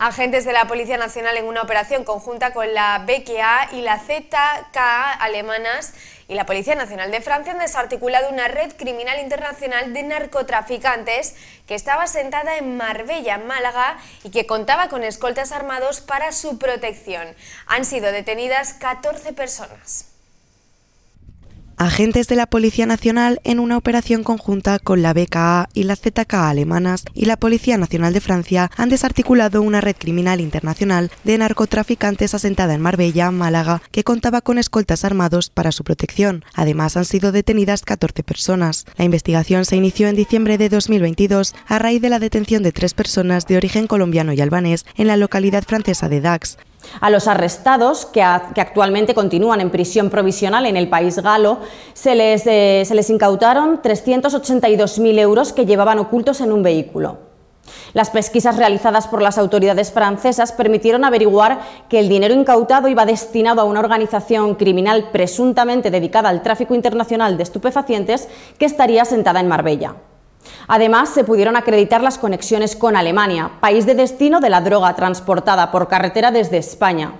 Agentes de la Policía Nacional en una operación conjunta con la BKA y la ZKA alemanas y la Policía Nacional de Francia han desarticulado una red criminal internacional de narcotraficantes que estaba sentada en Marbella, Málaga, y que contaba con escoltas armados para su protección. Han sido detenidas 14 personas agentes de la Policía Nacional en una operación conjunta con la BKA y la ZKA alemanas y la Policía Nacional de Francia han desarticulado una red criminal internacional de narcotraficantes asentada en Marbella, Málaga, que contaba con escoltas armados para su protección. Además, han sido detenidas 14 personas. La investigación se inició en diciembre de 2022 a raíz de la detención de tres personas de origen colombiano y albanés en la localidad francesa de Dax. A los arrestados, que, actualmente continúan en prisión provisional en el país galo, se les, eh, se les incautaron 382.000 euros que llevaban ocultos en un vehículo. Las pesquisas realizadas por las autoridades francesas permitieron averiguar que el dinero incautado iba destinado a una organización criminal presuntamente dedicada al tráfico internacional de estupefacientes que estaría sentada en Marbella. Además, se pudieron acreditar las conexiones con Alemania, país de destino de la droga transportada por carretera desde España.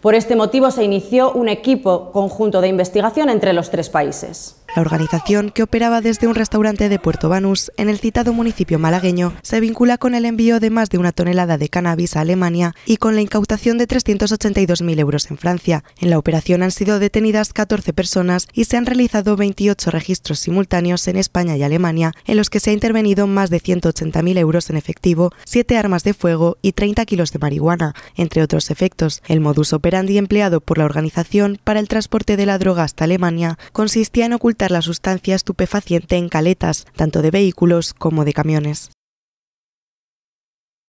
Por este motivo se inició un equipo conjunto de investigación entre los tres países. La organización, que operaba desde un restaurante de Puerto Banús, en el citado municipio malagueño, se vincula con el envío de más de una tonelada de cannabis a Alemania y con la incautación de 382.000 euros en Francia. En la operación han sido detenidas 14 personas y se han realizado 28 registros simultáneos en España y Alemania, en los que se ha intervenido más de 180.000 euros en efectivo, 7 armas de fuego y 30 kilos de marihuana, entre otros efectos. El modus operandi empleado por la organización para el transporte de la droga hasta Alemania consistía en ocultar la sustancia estupefaciente en caletas, tanto de vehículos como de camiones.